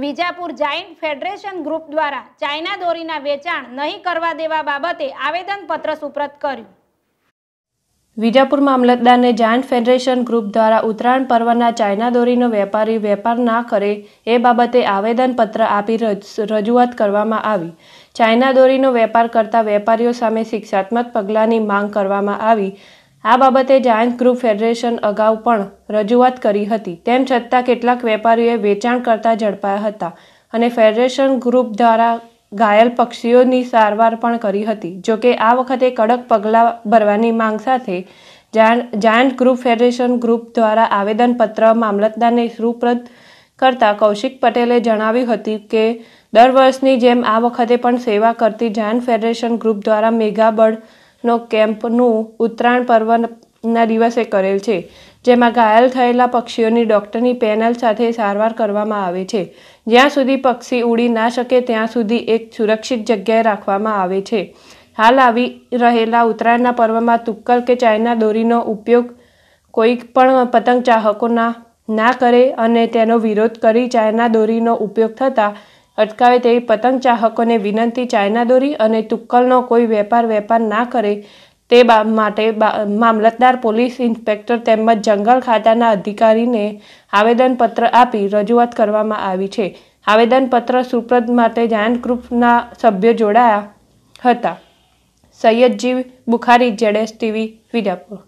Vijapur giant federation group દ્વારા China દોરીના વેચાણ નહીં કરવા દેવા બાબતે આવેદનપત્ર સુપ્રત કર્યું વિજાપુર મામલતદારને જાઇન્ટ ફેડરેશન ગ્રુપ દ્વારા ઉત્તરાયણ પર્વના ચાઇના દોરીનો વેપારી વેપાર ના કરે એ બાબતે આવેદનપત્ર આપી રજૂઆત કરવામાં આવી ચાઇના દોરીનો વેપાર કરતા વેપારીઓ સામે શિક્ષાત્મક પગલાંની માંગ કરવામાં આવી આ બાબતે જાયન્ટ ગ્રુપ ફેડરેશન અગાઉ પણ રજૂઆત કરી હતી તેમ છતાં કેટલાક વેપારીઓએ વેચાણ કરતા ઝડપાયા હતા અને ફેડરેશન ગ્રુપ દ્વારા ઘાયલ પક્ષીઓની સારવાર પણ કરી હતી જોકે આ વખતે કડક પગલાં ભરવાની માંગ સાથે જાયન્ટ ગ્રુપ ફેડરેશન ગ્રુપ દ્વારા આવેદનપત્ર મામલતદારને સુપ્રદ કરતા કૌશિક પટેલે જણાવ્યું હતું કે દર વર્ષની જેમ આ વખતે પણ સેવા કરતી જાયન્ટ ફેડરેશન ગ્રુપ દ્વારા મેગા બળ નો કેમ્પનું ઉત્તરાયણ પર્વના દિવસે કરેલ છે જેમાં ઘાયલ થયેલા પક્ષીઓની ડૉક્ટરની પેનલ સાથે સારવાર કરવામાં આવે છે જ્યાં સુધી પક્ષી ઉડી ના શકે ત્યાં સુધી એક સુરક્ષિત જગ્યાએ રાખવામાં આવે છે હાલ આવી રહેલા ઉત્તરાયણના પર્વમાં તુક્કલ કે ચાઇના દોરીનો ઉપયોગ કોઈ પણ પતંગ ચાહકોના ના કરે અને તેનો વિરોધ કરી ચાઇના દોરીનો ઉપયોગ થતાં અટકાવે તેવી પતંગ ચાહકોને વિનંતી ચાઇના દોરી અને તુક્કલનો કોઈ વેપાર વેપાર ના કરે તે માટે મામલતદાર પોલીસ ઇન્સ્પેક્ટર તેમજ જંગલ ખાતાના અધિકારીને આવેદનપત્ર આપી રજૂઆત કરવામાં આવી છે આવેદનપત્ર સુપ્રત માટે જાયન્ટ ગ્રુપના સભ્યો જોડાયા હતા સૈયદજી બુખારી જેડેસ ટીવી વિજાપુર